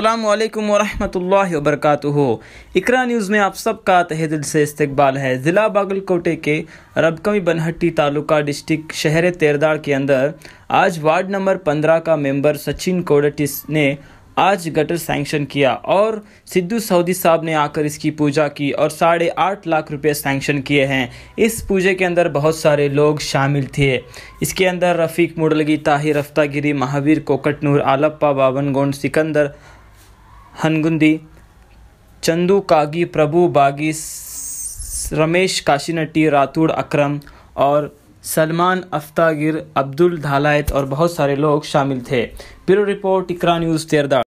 अल्लाम वरहमल वबरक इकरा न्यूज़ में आप सबका दिल से इस्तकबाल है ज़िला बागलकोटे के रबकमी बनहट्टी तालुका डिस्ट्रिक्ट शहर तेरदाड़ के अंदर आज वार्ड नंबर पंद्रह का मेंबर सचिन कोडटिस ने आज गटर सैंक्शन किया और सिद्धू सऊदी साहब ने आकर इसकी पूजा की और साढ़े आठ लाख रुपए सैंक्शन किए हैं इस पूजे के अंदर बहुत सारे लोग शामिल थे इसके अंदर रफ़ीक मुडलगी ताहिर रफ्तागिरी महावीर कोकटनूर आलप्पा बावनगोंड सिकंदर हनगुंदी चंदू कागी प्रभु बागी रमेश काशीनटी रातूड़ अकरम और सलमान अफ्तागिर अब्दुल धालायत और बहुत सारे लोग शामिल थे ब्यूरो रिपोर्ट इकरा न्यूज़ तेरदा